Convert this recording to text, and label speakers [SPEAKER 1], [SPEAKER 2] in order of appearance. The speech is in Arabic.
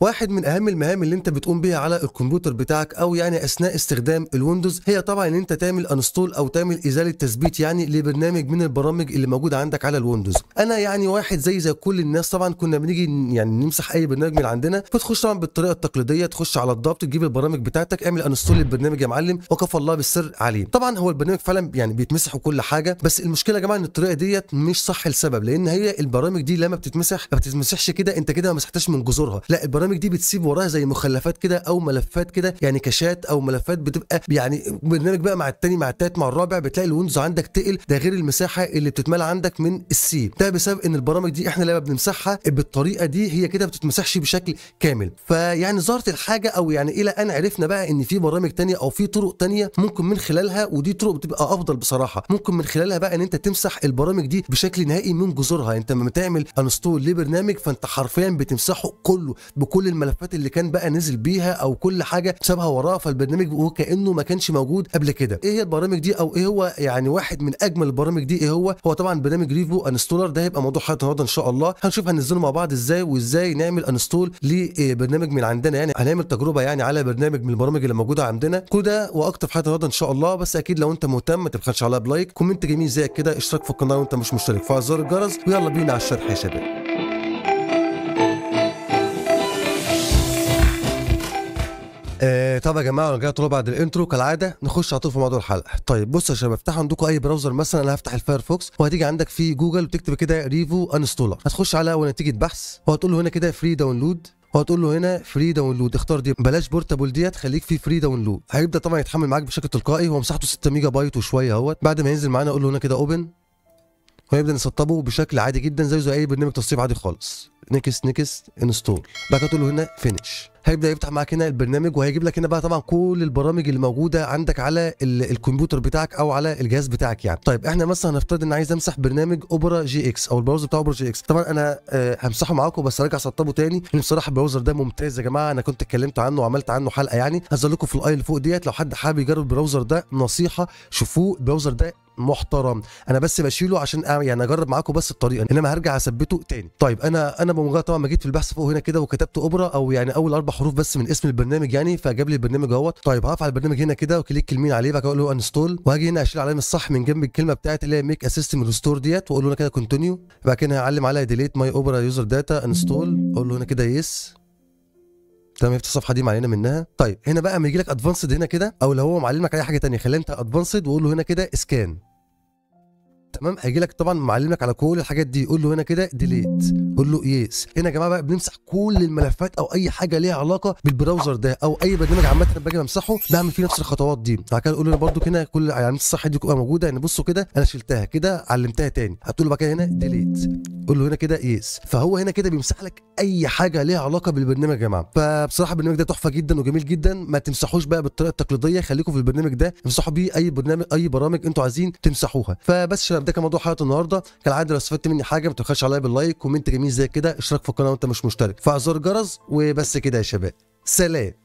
[SPEAKER 1] واحد من اهم المهام اللي انت بتقوم بيها على الكمبيوتر بتاعك او يعني اثناء استخدام الويندوز هي طبعا ان انت تعمل انستول او تعمل ازاله تثبيت يعني لبرنامج من البرامج اللي موجوده عندك على الويندوز انا يعني واحد زي زي كل الناس طبعا كنا بنيجي يعني نمسح اي برنامج من عندنا فتخش طبعا بالطريقه التقليديه تخش على الضبط تجيب البرامج بتاعتك اعمل انستول للبرنامج يا معلم وكفى الله بالسر عليه طبعا هو البرنامج فعلا يعني بيتمسح وكل حاجه بس المشكله يا جماعه ان الطريقه ديت مش صح لسبب لان هي البرامج دي لما بتتمسح ما بتتمسحش كده انت كده ما مسحتهاش من جذورها لا البرامج البرامج دي بتسيب وراها زي مخلفات كده او ملفات كده يعني كاشات او ملفات بتبقى يعني برنامج بقى مع التاني مع التالت مع الرابع بتلاقي الويندوز عندك تقل ده غير المساحه اللي بتتملى عندك من السي ده بسبب ان البرامج دي احنا لما بنمسحها بالطريقه دي هي كده بتتمسحش بشكل كامل فيعني ظهرت الحاجه او يعني الى ان عرفنا بقى ان في برامج تانية او في طرق تانية ممكن من خلالها ودي طرق بتبقى افضل بصراحه ممكن من خلالها بقى ان انت تمسح البرامج دي بشكل نهائي من جذورها انت لما بتعمل انستول لبرنامج فانت حرفيا بتمسحه كله بكل كل الملفات اللي كان بقى نزل بيها او كل حاجه سابها وراه فالبرنامج وكانه ما كانش موجود قبل كده ايه هي البرامج دي او ايه هو يعني واحد من اجمل البرامج دي ايه هو هو طبعا برنامج ريفو انستولر ده هيبقى موضوع حلقه النهارده ان شاء الله هنشوف هننزله مع بعض ازاي وازاي نعمل انستول لبرنامج من عندنا يعني هنعمل تجربه يعني على برنامج من البرامج اللي موجوده عندنا كل ده واكتر في حلقه النهارده ان شاء الله بس اكيد لو انت مهتم ما تبخلش عليها بلايك كومنت جميل زي كده اشترك في القناه وانت مش مشترك فعل زر الجرس ويلا بينا على الشرح يا شباب آه طب يا جماعه انا جاي طلاب بعد الانترو كالعاده نخش على طول في موضوع الحلقه طيب بصوا يا شباب افتحوا عندكم اي براوزر مثلا انا هفتح الفايرفوكس وهتيجي عندك في جوجل وتكتب كده ريفو انستولر هتخش على اول نتيجه بحث وهتقول له هنا كده فري داونلود وهتقول له هنا فري داونلود اختار دي بلاش بورتابل ديت خليك في فري داونلود هيبدا طبعا يتحمل معاك بشكل تلقائي هو مساحته 6 ميجا بايت وشويه اهوت بعد ما ينزل معانا اقول له هنا كده اوبن ويبدا نسطبه بشكل عادي جدا زي زي اي برنامج تسطيب عادي خالص نكس نكس انستول بعد كده تقول له هنا فينيش هيبدا يفتح معاك هنا البرنامج وهيجيب لك هنا بقى طبعا كل البرامج اللي موجوده عندك على الكمبيوتر بتاعك او على الجهاز بتاعك يعني طيب احنا مثلا هنفترض ان عايز امسح برنامج اوبرا جي اكس او البراوزر بتاع اوبرا جي اكس طبعا انا آه همسحه معاكم بس هرجع اسطبه تاني لان بصراحه البراوزر ده ممتاز يا جماعه انا كنت اتكلمت عنه وعملت عنه حلقه يعني هذا لكم في الاي اللي فوق ديت لو حد حابب يجرب البراوزر ده نصيحه شوفوه البراوزر ده محترم انا بس بشيله عشان أعمل يعني اجرب معاكم بس الطريقه انما هرجع اثبته تاني طيب انا انا بمجرد طبعا ما جيت في البحث فوق هنا كده وكتبت اوبرا او يعني اول اربع حروف بس من اسم البرنامج يعني فجاب لي البرنامج اهوت طيب هقف على البرنامج هنا كده وكليك اليمين عليه بعد كده اقول له انستول وهاجي هنا اشيل علامه الصح من جنب الكلمه بتاعت اللي هي ميك اسيستم ريستور ديت واقول له هنا كده كونتينيو بعد كده هعلم عليها ديليت ماي اوبرا يوزر داتا انستول اقول له هنا كده يس تمام في الصفحه دي معلنه منها طيب هنا بقى اما يجي لك ادفانسد هنا كده او لو هو معلنك اي حاجه ثانيه خليها انت ادفانسد وقول له هنا كده اسكان تمام هيجي لك طبعا معلمك على كل الحاجات دي قول له هنا كده ديليت قول له يس هنا يا جماعه بقى بنمسح كل الملفات او اي حاجه ليها علاقه بالبراوزر ده او اي برنامج عامه باجي بمسحه بعمل فيه نفس الخطوات دي بعد كده قول له برده كده كل يعني الصح دي تبقى موجوده يعني بصوا كده انا شلتها كده علمتها تاني هتقول له بقى كده هنا ديليت قول له هنا كده يس فهو هنا كده بيمسح لك اي حاجه ليها علاقه بالبرنامج يا جماعه فبصراحه البرنامج ده تحفه جدا وجميل جدا ما تمسحوش بقى بالطريقه التقليديه خليكم في البرنامج ده امسحوا بيه اي برنامج اي برامج انتوا عايزين تمسحوها فبس ده كان موضوع حلقه النهارده كالعاده لو استفدت مني حاجه ما تبخلش عليا باللايك كومنت جميل زي كده اشتراك في القناه وانت مش مشترك فعزار الجرس وبس كده يا شباب سلام